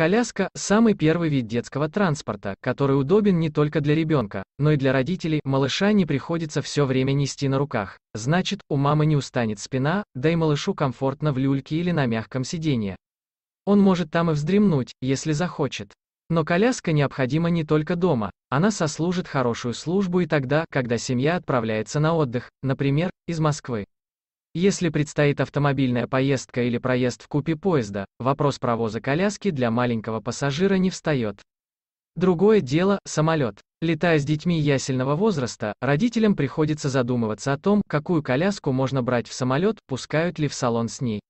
Коляска – самый первый вид детского транспорта, который удобен не только для ребенка, но и для родителей, малыша не приходится все время нести на руках, значит, у мамы не устанет спина, да и малышу комфортно в люльке или на мягком сиденье. Он может там и вздремнуть, если захочет. Но коляска необходима не только дома, она сослужит хорошую службу и тогда, когда семья отправляется на отдых, например, из Москвы. Если предстоит автомобильная поездка или проезд в купе поезда, вопрос провоза коляски для маленького пассажира не встает. Другое дело – самолет. Летая с детьми ясельного возраста, родителям приходится задумываться о том, какую коляску можно брать в самолет, пускают ли в салон с ней.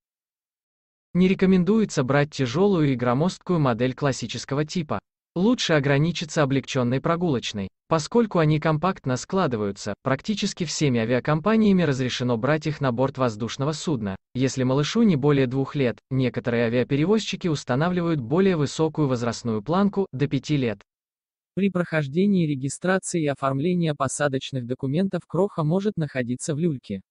Не рекомендуется брать тяжелую и громоздкую модель классического типа. Лучше ограничиться облегченной прогулочной. Поскольку они компактно складываются, практически всеми авиакомпаниями разрешено брать их на борт воздушного судна. Если малышу не более двух лет, некоторые авиаперевозчики устанавливают более высокую возрастную планку – до пяти лет. При прохождении регистрации и оформления посадочных документов кроха может находиться в люльке.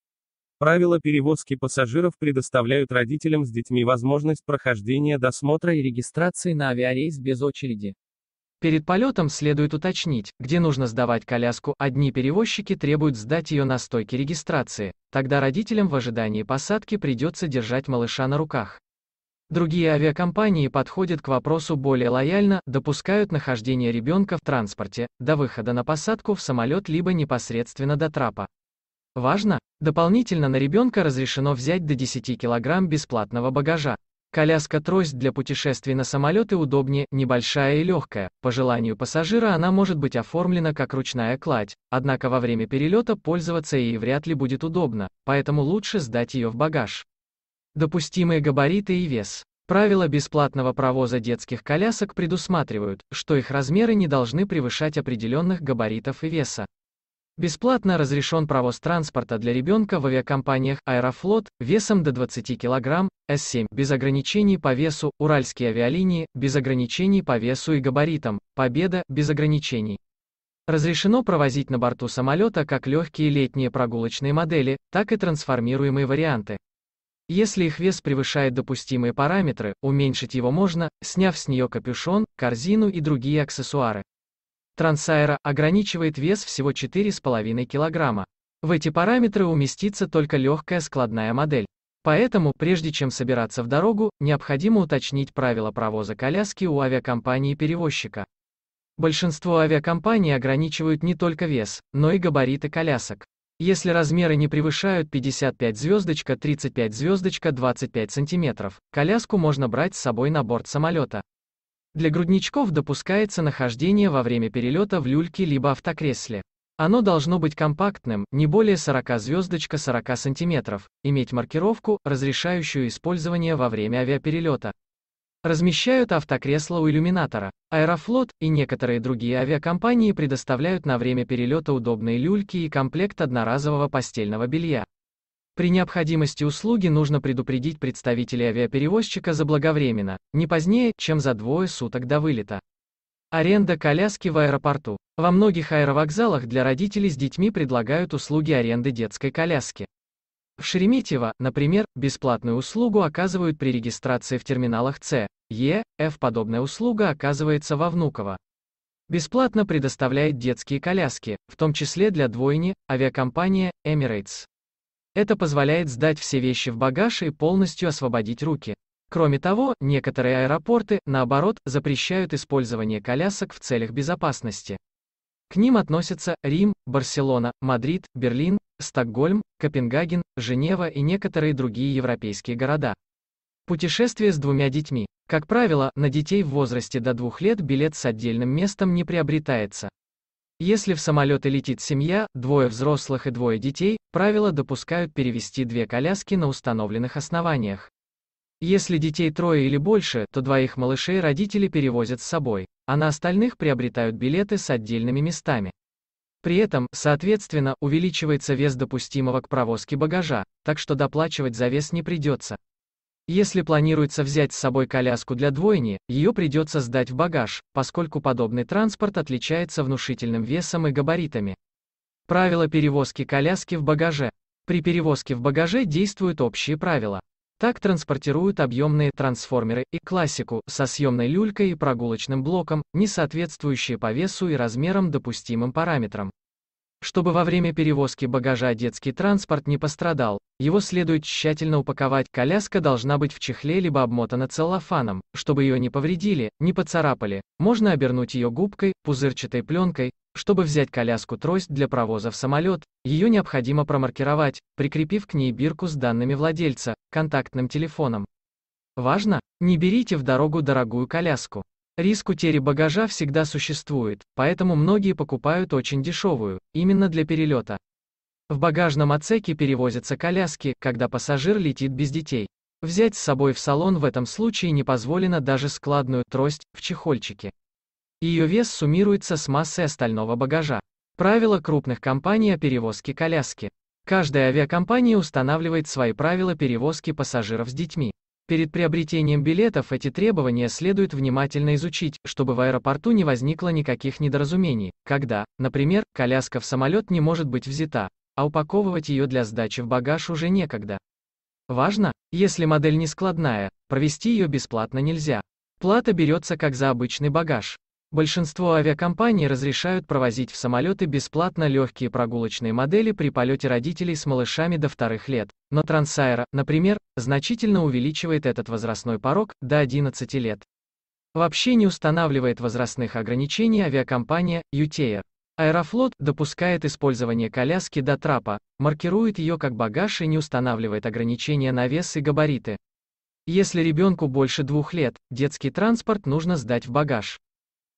Правила перевозки пассажиров предоставляют родителям с детьми возможность прохождения досмотра и регистрации на авиарейс без очереди. Перед полетом следует уточнить, где нужно сдавать коляску. Одни а перевозчики требуют сдать ее на стойке регистрации, тогда родителям в ожидании посадки придется держать малыша на руках. Другие авиакомпании подходят к вопросу более лояльно, допускают нахождение ребенка в транспорте, до выхода на посадку в самолет либо непосредственно до трапа. Важно! Дополнительно на ребенка разрешено взять до 10 кг бесплатного багажа. Коляска-трость для путешествий на самолеты удобнее, небольшая и легкая. По желанию пассажира она может быть оформлена как ручная кладь, однако во время перелета пользоваться ей вряд ли будет удобно, поэтому лучше сдать ее в багаж. Допустимые габариты и вес. Правила бесплатного провоза детских колясок предусматривают, что их размеры не должны превышать определенных габаритов и веса. Бесплатно разрешен провоз транспорта для ребенка в авиакомпаниях «Аэрофлот» весом до 20 кг, С7, без ограничений по весу, «Уральские авиалинии», без ограничений по весу и габаритам, «Победа», без ограничений. Разрешено провозить на борту самолета как легкие летние прогулочные модели, так и трансформируемые варианты. Если их вес превышает допустимые параметры, уменьшить его можно, сняв с нее капюшон, корзину и другие аксессуары. Трансайра ограничивает вес всего 4,5 кг. В эти параметры уместится только легкая складная модель. Поэтому, прежде чем собираться в дорогу, необходимо уточнить правила провоза коляски у авиакомпании-перевозчика. Большинство авиакомпаний ограничивают не только вес, но и габариты колясок. Если размеры не превышают 55 звездочка 35 звездочка 25 сантиметров, коляску можно брать с собой на борт самолета. Для грудничков допускается нахождение во время перелета в люльке либо автокресле. Оно должно быть компактным, не более 40 звездочка 40 см, иметь маркировку, разрешающую использование во время авиаперелета. Размещают автокресло у иллюминатора. Аэрофлот и некоторые другие авиакомпании предоставляют на время перелета удобные люльки и комплект одноразового постельного белья. При необходимости услуги нужно предупредить представителей авиаперевозчика заблаговременно, не позднее, чем за двое суток до вылета. Аренда коляски в аэропорту. Во многих аэровокзалах для родителей с детьми предлагают услуги аренды детской коляски. В Шереметьево, например, бесплатную услугу оказывают при регистрации в терминалах С, Е, Ф. Подобная услуга оказывается во Внуково. Бесплатно предоставляет детские коляски, в том числе для двойни, авиакомпания Emirates. Это позволяет сдать все вещи в багаж и полностью освободить руки. Кроме того, некоторые аэропорты, наоборот, запрещают использование колясок в целях безопасности. К ним относятся Рим, Барселона, Мадрид, Берлин, Стокгольм, Копенгаген, Женева и некоторые другие европейские города. Путешествие с двумя детьми. Как правило, на детей в возрасте до двух лет билет с отдельным местом не приобретается. Если в самолеты летит семья, двое взрослых и двое детей, правила допускают перевести две коляски на установленных основаниях. Если детей трое или больше, то двоих малышей родители перевозят с собой, а на остальных приобретают билеты с отдельными местами. При этом, соответственно, увеличивается вес допустимого к провозке багажа, так что доплачивать за вес не придется. Если планируется взять с собой коляску для двойни, ее придется сдать в багаж, поскольку подобный транспорт отличается внушительным весом и габаритами. Правила перевозки коляски в багаже. При перевозке в багаже действуют общие правила. Так транспортируют объемные трансформеры и классику со съемной люлькой и прогулочным блоком, не соответствующие по весу и размерам допустимым параметрам. Чтобы во время перевозки багажа детский транспорт не пострадал, его следует тщательно упаковать. Коляска должна быть в чехле либо обмотана целлофаном, чтобы ее не повредили, не поцарапали. Можно обернуть ее губкой, пузырчатой пленкой. Чтобы взять коляску трость для провоза в самолет, ее необходимо промаркировать, прикрепив к ней бирку с данными владельца, контактным телефоном. Важно, не берите в дорогу дорогую коляску. Риск утери багажа всегда существует, поэтому многие покупают очень дешевую, именно для перелета. В багажном отсеке перевозятся коляски, когда пассажир летит без детей. Взять с собой в салон в этом случае не позволено даже складную трость в чехольчике. Ее вес суммируется с массой остального багажа. Правила крупных компаний о перевозке коляски. Каждая авиакомпания устанавливает свои правила перевозки пассажиров с детьми. Перед приобретением билетов эти требования следует внимательно изучить, чтобы в аэропорту не возникло никаких недоразумений, когда, например, коляска в самолет не может быть взята, а упаковывать ее для сдачи в багаж уже некогда. Важно, если модель не складная, провести ее бесплатно нельзя. Плата берется как за обычный багаж. Большинство авиакомпаний разрешают провозить в самолеты бесплатно легкие прогулочные модели при полете родителей с малышами до вторых лет но Трансайра, например, значительно увеличивает этот возрастной порог до 11 лет. Вообще не устанавливает возрастных ограничений авиакомпания «Ютеер». Аэрофлот допускает использование коляски до трапа, маркирует ее как багаж и не устанавливает ограничения на вес и габариты. Если ребенку больше двух лет, детский транспорт нужно сдать в багаж.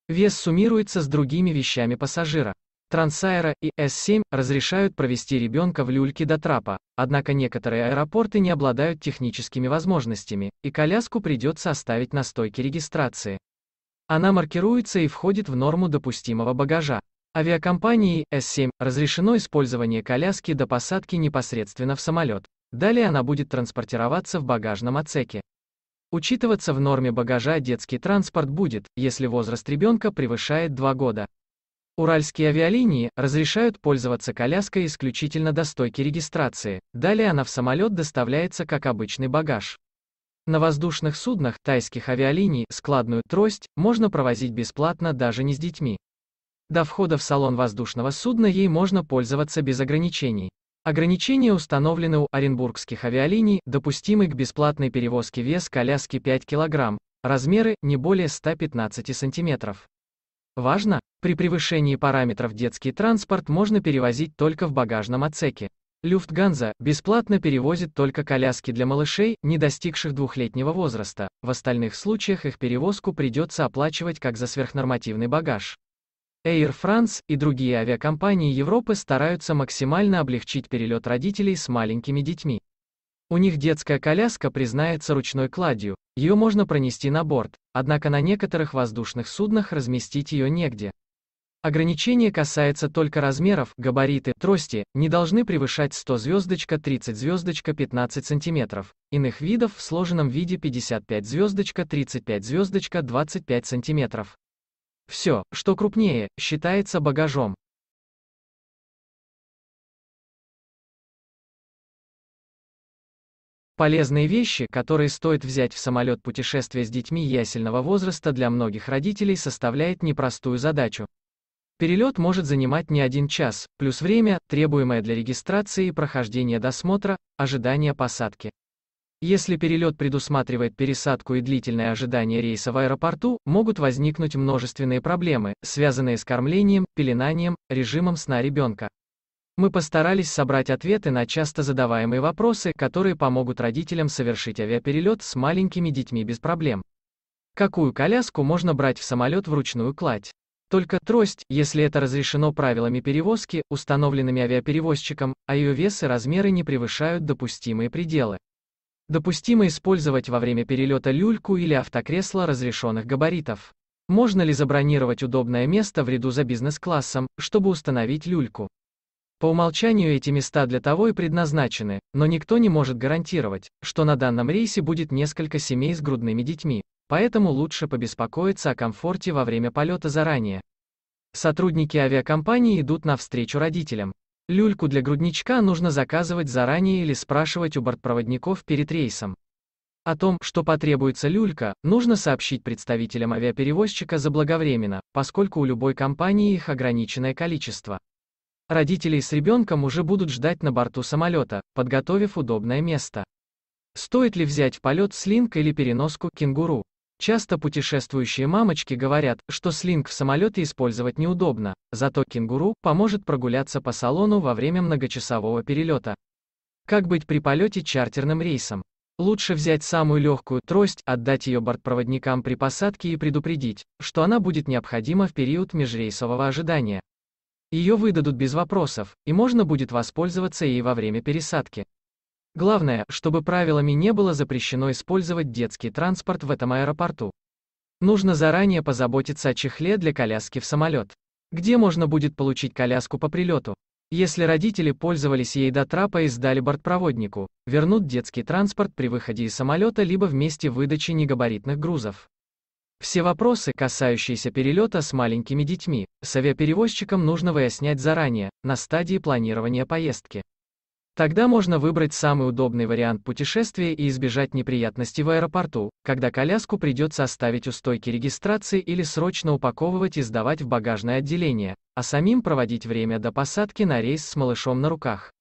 Вес суммируется с другими вещами пассажира. Трансайра и С7 разрешают провести ребенка в люльке до трапа, однако некоторые аэропорты не обладают техническими возможностями, и коляску придется оставить на стойке регистрации. Она маркируется и входит в норму допустимого багажа. Авиакомпании S7 разрешено использование коляски до посадки непосредственно в самолет. Далее она будет транспортироваться в багажном отсеке. Учитываться в норме багажа детский транспорт будет, если возраст ребенка превышает 2 года. Уральские авиалинии разрешают пользоваться коляской исключительно до стойки регистрации, далее она в самолет доставляется как обычный багаж. На воздушных суднах тайских авиалиний складную трость можно провозить бесплатно даже не с детьми. До входа в салон воздушного судна ей можно пользоваться без ограничений. Ограничения установлены у оренбургских авиалиний, допустимый к бесплатной перевозке вес коляски 5 кг, размеры не более 115 см. Важно, при превышении параметров детский транспорт можно перевозить только в багажном отсеке. Люфтганза бесплатно перевозит только коляски для малышей, не достигших двухлетнего возраста, в остальных случаях их перевозку придется оплачивать как за сверхнормативный багаж. Air France и другие авиакомпании Европы стараются максимально облегчить перелет родителей с маленькими детьми. У них детская коляска признается ручной кладью, ее можно пронести на борт, однако на некоторых воздушных суднах разместить ее негде. Ограничение касается только размеров, габариты, трости, не должны превышать 100 звездочка 30 звездочка 15 сантиметров, иных видов в сложенном виде 55 звездочка 35 звездочка 25 сантиметров. Все, что крупнее, считается багажом. Полезные вещи, которые стоит взять в самолет путешествия с детьми ясельного возраста для многих родителей составляет непростую задачу. Перелет может занимать не один час, плюс время, требуемое для регистрации и прохождения досмотра, ожидания посадки. Если перелет предусматривает пересадку и длительное ожидание рейса в аэропорту, могут возникнуть множественные проблемы, связанные с кормлением, пеленанием, режимом сна ребенка. Мы постарались собрать ответы на часто задаваемые вопросы, которые помогут родителям совершить авиаперелет с маленькими детьми без проблем. Какую коляску можно брать в самолет вручную кладь? Только трость, если это разрешено правилами перевозки, установленными авиаперевозчиком, а ее вес и размеры не превышают допустимые пределы. Допустимо использовать во время перелета люльку или автокресло разрешенных габаритов. Можно ли забронировать удобное место в ряду за бизнес-классом, чтобы установить люльку? По умолчанию эти места для того и предназначены, но никто не может гарантировать, что на данном рейсе будет несколько семей с грудными детьми, поэтому лучше побеспокоиться о комфорте во время полета заранее. Сотрудники авиакомпании идут навстречу родителям. Люльку для грудничка нужно заказывать заранее или спрашивать у бортпроводников перед рейсом. О том, что потребуется люлька, нужно сообщить представителям авиаперевозчика заблаговременно, поскольку у любой компании их ограниченное количество. Родителей с ребенком уже будут ждать на борту самолета, подготовив удобное место. Стоит ли взять в полет слинг или переноску кенгуру? Часто путешествующие мамочки говорят, что слинг в самолете использовать неудобно, зато кенгуру поможет прогуляться по салону во время многочасового перелета. Как быть при полете чартерным рейсом? Лучше взять самую легкую трость, отдать ее бортпроводникам при посадке и предупредить, что она будет необходима в период межрейсового ожидания. Ее выдадут без вопросов, и можно будет воспользоваться ей во время пересадки. Главное, чтобы правилами не было запрещено использовать детский транспорт в этом аэропорту. Нужно заранее позаботиться о чехле для коляски в самолет. Где можно будет получить коляску по прилету? Если родители пользовались ей до трапа и сдали бортпроводнику, вернут детский транспорт при выходе из самолета либо в месте выдачи негабаритных грузов. Все вопросы, касающиеся перелета с маленькими детьми, с авиаперевозчиком нужно выяснять заранее, на стадии планирования поездки. Тогда можно выбрать самый удобный вариант путешествия и избежать неприятностей в аэропорту, когда коляску придется оставить у стойки регистрации или срочно упаковывать и сдавать в багажное отделение, а самим проводить время до посадки на рейс с малышом на руках.